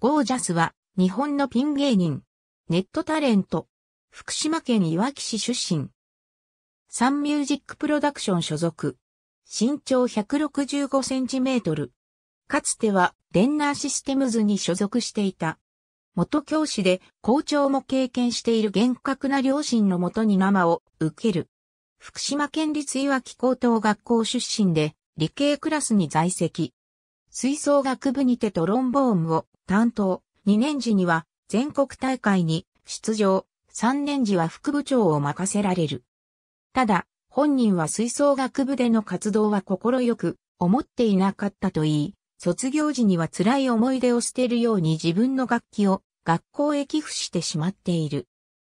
ゴージャスは、日本のピン芸人。ネットタレント。福島県いわき市出身。サンミュージックプロダクション所属。身長165センチメートル。かつては、レンナーシステムズに所属していた。元教師で校長も経験している厳格な両親のもとに生を受ける。福島県立いわき高等学校出身で理系クラスに在籍。吹奏楽部にてトロンボーンを担当、2年時には全国大会に出場、3年時は副部長を任せられる。ただ、本人は吹奏楽部での活動は心よく思っていなかったといい、卒業時には辛い思い出を捨てるように自分の楽器を学校へ寄付してしまっている。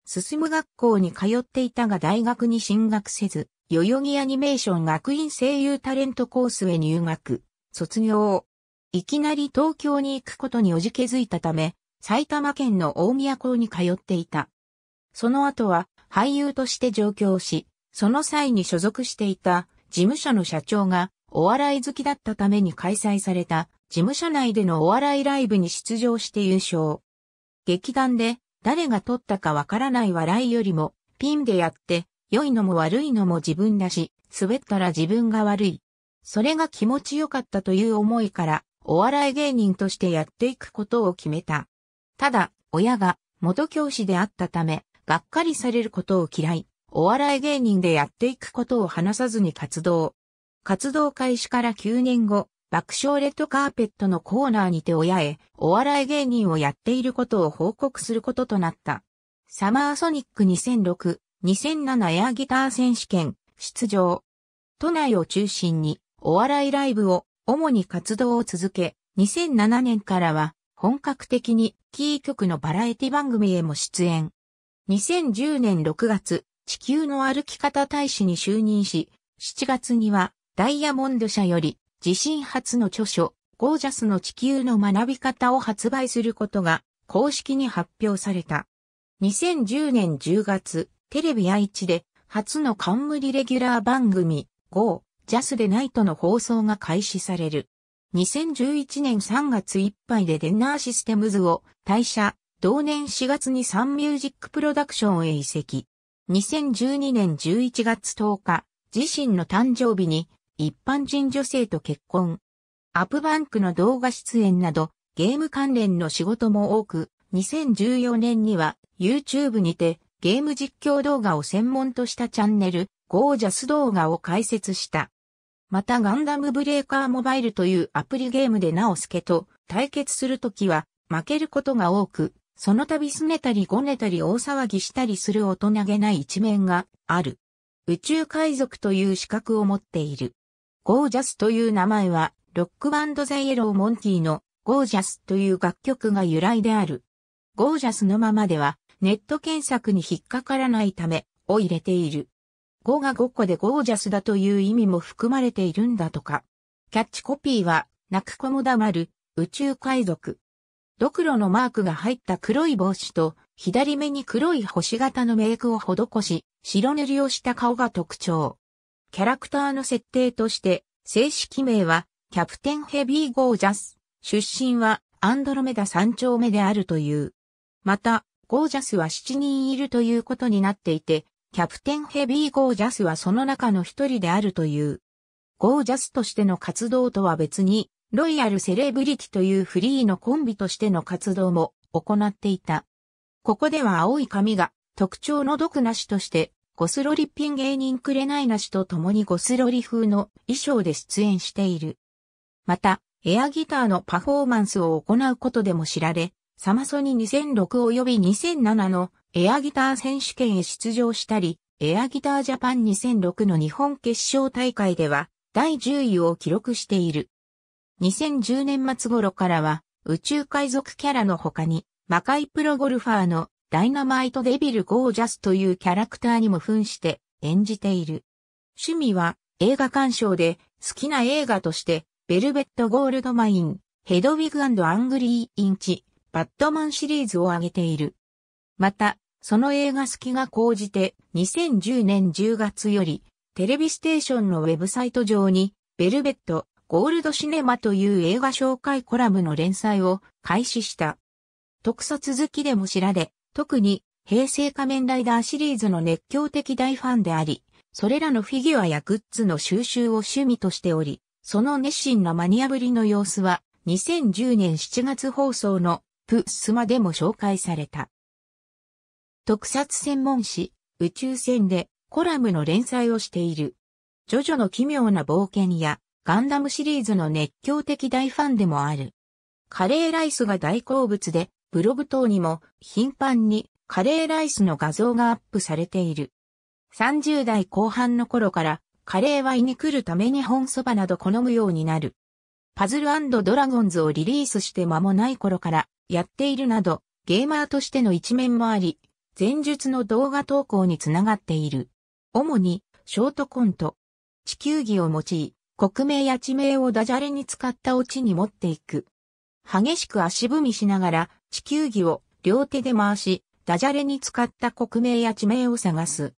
進む学校に通っていたが大学に進学せず、代々木アニメーション学院声優タレントコースへ入学、卒業、いきなり東京に行くことにおじけづいたため、埼玉県の大宮港に通っていた。その後は俳優として上京し、その際に所属していた事務所の社長がお笑い好きだったために開催された事務所内でのお笑いライブに出場して優勝。劇団で誰が撮ったかわからない笑いよりもピンでやって良いのも悪いのも自分だし、滑ったら自分が悪い。それが気持ちよかったという思いからお笑い芸人としてやっていくことを決めた。ただ、親が元教師であったため、がっかりされることを嫌い、お笑い芸人でやっていくことを話さずに活動。活動開始から9年後、爆笑レッドカーペットのコーナーにて親へ、お笑い芸人をやっていることを報告することとなった。サマーソニック2006、2007エアギター選手権、出場。都内を中心に、お笑いライブを主に活動を続け、2007年からは本格的にキー局のバラエティ番組へも出演。2010年6月、地球の歩き方大使に就任し、7月にはダイヤモンド社より自身初の著書、ゴージャスの地球の学び方を発売することが公式に発表された。2010年10月、テレビ愛知で初の冠レギュラー番組、GO、ジャスでナイトの放送が開始される。2011年3月いっぱいでデンナーシステムズを退社、同年4月にサンミュージックプロダクションへ移籍。2012年11月10日、自身の誕生日に一般人女性と結婚。アップバンクの動画出演など、ゲーム関連の仕事も多く、2014年には YouTube にてゲーム実況動画を専門としたチャンネル、ゴージャス動画を解説した。またガンダムブレーカーモバイルというアプリゲームで直ケと対決するときは負けることが多く、その度すねたりごねたり大騒ぎしたりする大人げない一面がある。宇宙海賊という資格を持っている。ゴージャスという名前は、ロックバンドザイエローモンキーのゴージャスという楽曲が由来である。ゴージャスのままでは、ネット検索に引っかからないため、を入れている。語が5個でゴージャスだという意味も含まれているんだとか。キャッチコピーは、泣く子も黙る、宇宙海賊。ドクロのマークが入った黒い帽子と、左目に黒い星型のメイクを施し、白塗りをした顔が特徴。キャラクターの設定として、正式名は、キャプテンヘビーゴージャス。出身は、アンドロメダ三丁目であるという。また、ゴージャスは7人いるということになっていて、キャプテンヘビー・ゴージャスはその中の一人であるという。ゴージャスとしての活動とは別に、ロイヤル・セレブリティというフリーのコンビとしての活動も行っていた。ここでは青い髪が特徴の毒なしとして、ゴスロリピン芸人くれないなしと共にゴスロリ風の衣装で出演している。また、エアギターのパフォーマンスを行うことでも知られ、サマソニ2006及び2007のエアギター選手権へ出場したり、エアギタージャパン2006の日本決勝大会では第10位を記録している。2010年末頃からは宇宙海賊キャラの他に魔界プロゴルファーのダイナマイトデビルゴージャスというキャラクターにも扮して演じている。趣味は映画鑑賞で好きな映画としてベルベットゴールドマイン、ヘドウィグアングリーインチ、バットマンシリーズを挙げている。また、その映画好きが高じて2010年10月よりテレビステーションのウェブサイト上にベルベット、ゴールドシネマという映画紹介コラムの連載を開始した。特撮好きでも知られ、特に平成仮面ライダーシリーズの熱狂的大ファンであり、それらのフィギュアやグッズの収集を趣味としており、その熱心なマニアぶりの様子は2010年7月放送のプスマでも紹介された。特撮専門誌、宇宙船でコラムの連載をしている。ジョジョの奇妙な冒険やガンダムシリーズの熱狂的大ファンでもある。カレーライスが大好物で、ブログ等にも頻繁にカレーライスの画像がアップされている。30代後半の頃からカレーは胃に来るために本そばなど好むようになる。パズルドラゴンズをリリースして間もない頃からやっているなど、ゲーマーとしての一面もあり、前述の動画投稿につながっている。主に、ショートコント、地球儀を用い、国名や地名をダジャレに使ったオチに持っていく。激しく足踏みしながら、地球儀を両手で回し、ダジャレに使った国名や地名を探す。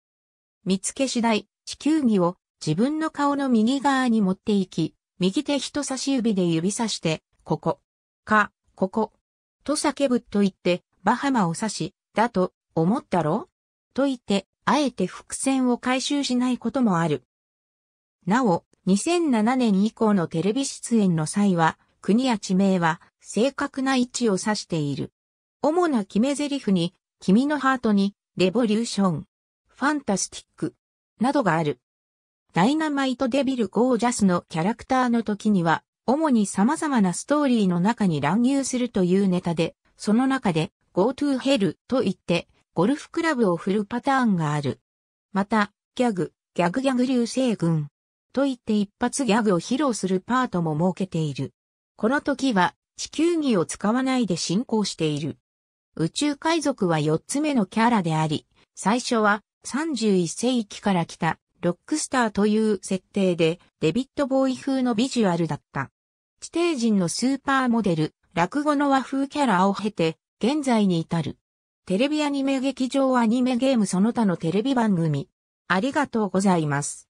見つけ次第、地球儀を自分の顔の右側に持っていき、右手人差し指で指さして、ここ、か、ここ、と叫ぶと言って、バハマを指し、だと思ったろと言って、あえて伏線を回収しないこともある。なお、2007年以降のテレビ出演の際は、国や地名は正確な位置を指している。主な決め台詞に、君のハートに、レボリューション、ファンタスティック、などがある。ダイナマイトデビルゴージャスのキャラクターの時には、主に様々なストーリーの中に乱入するというネタで、その中で Go to Hell と言って、ゴルフクラブを振るパターンがある。また、ギャグ、ギャグギャグ流星群と言って一発ギャグを披露するパートも設けている。この時は地球儀を使わないで進行している。宇宙海賊は4つ目のキャラであり、最初は31世紀から来たロックスターという設定でデビットボーイ風のビジュアルだった。地底人のスーパーモデル、落語の和風キャラを経て、現在に至る。テレビアニメ劇場アニメゲームその他のテレビ番組。ありがとうございます。